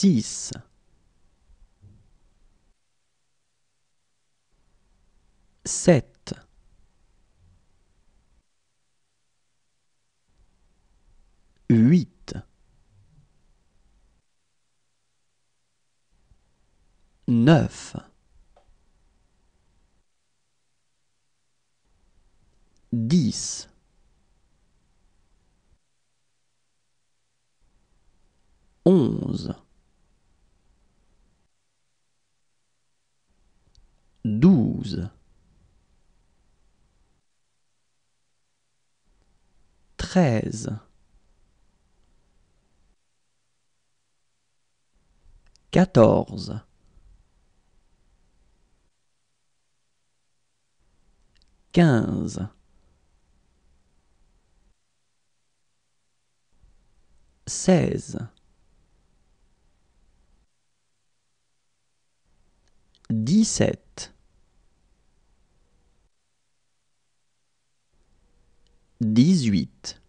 six. Sept. Huit. Neuf. Dix. onze. 12 13 14 15 16 17 18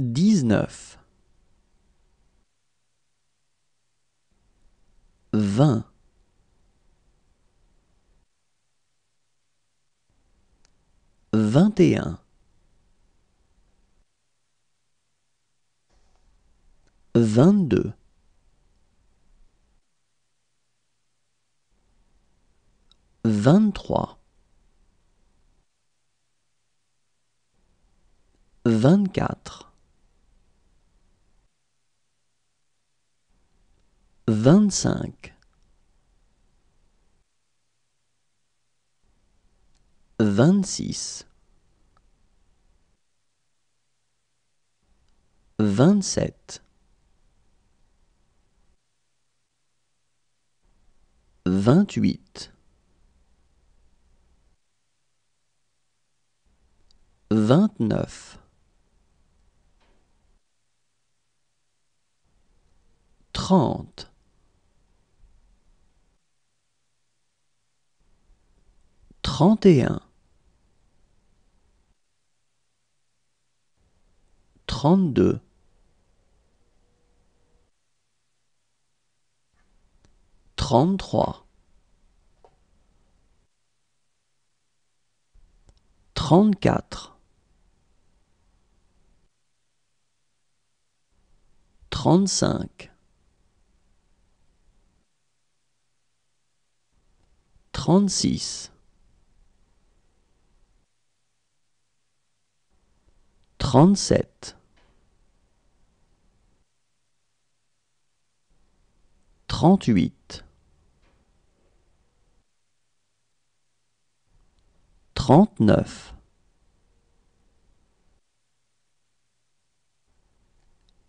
19 20 21 22 23 24 25 26 27 28 29 30 31 32 33 34 35 36 37 38 39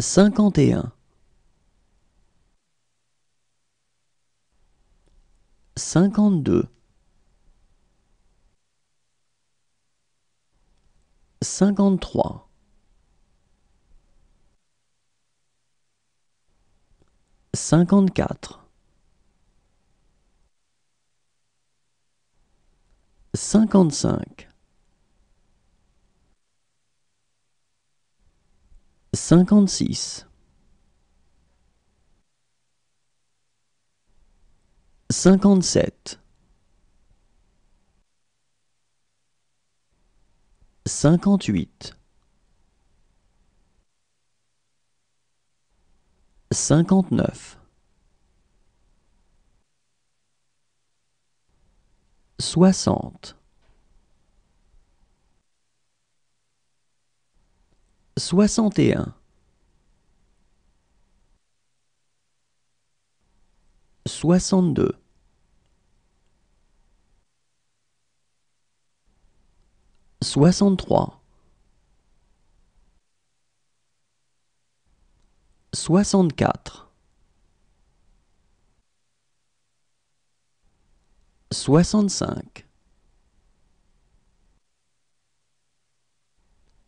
51 52 53 54 55 56 57 58 59 60 61 62 63 64 65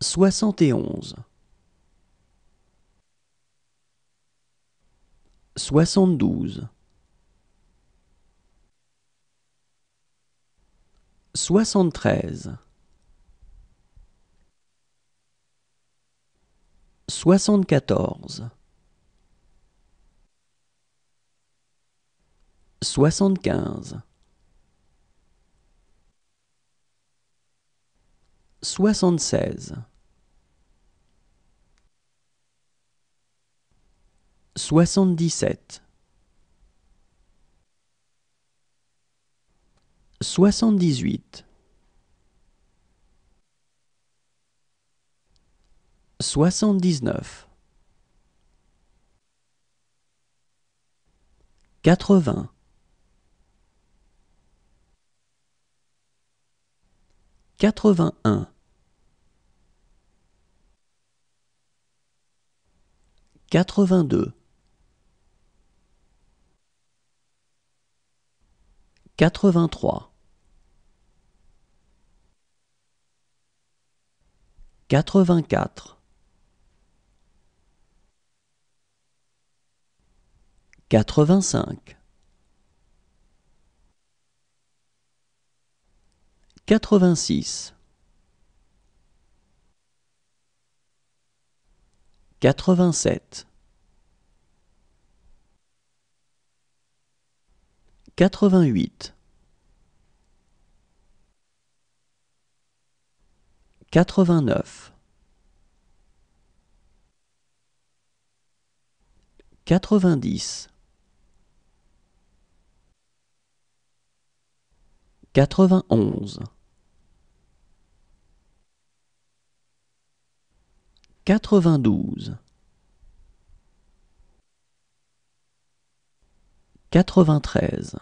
71 72 73 74 75 soixante-seize. Soixante-dix-sept. Soixante-dix-huit. Soixante-dix-neuf. quatre vingt quatre Quatre-vingt-un. 82 83 84 85 86 87 88 89 90 91 92 93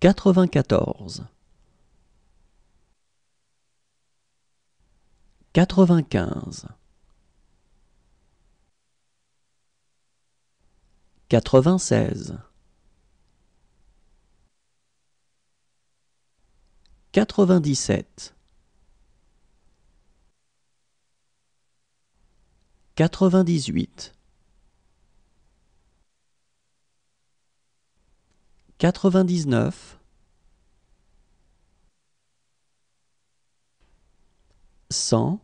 94 95 96 Quatre-vingt-dix-sept. Quatre-vingt-dix-huit. Quatre-vingt-dix-neuf. Cent.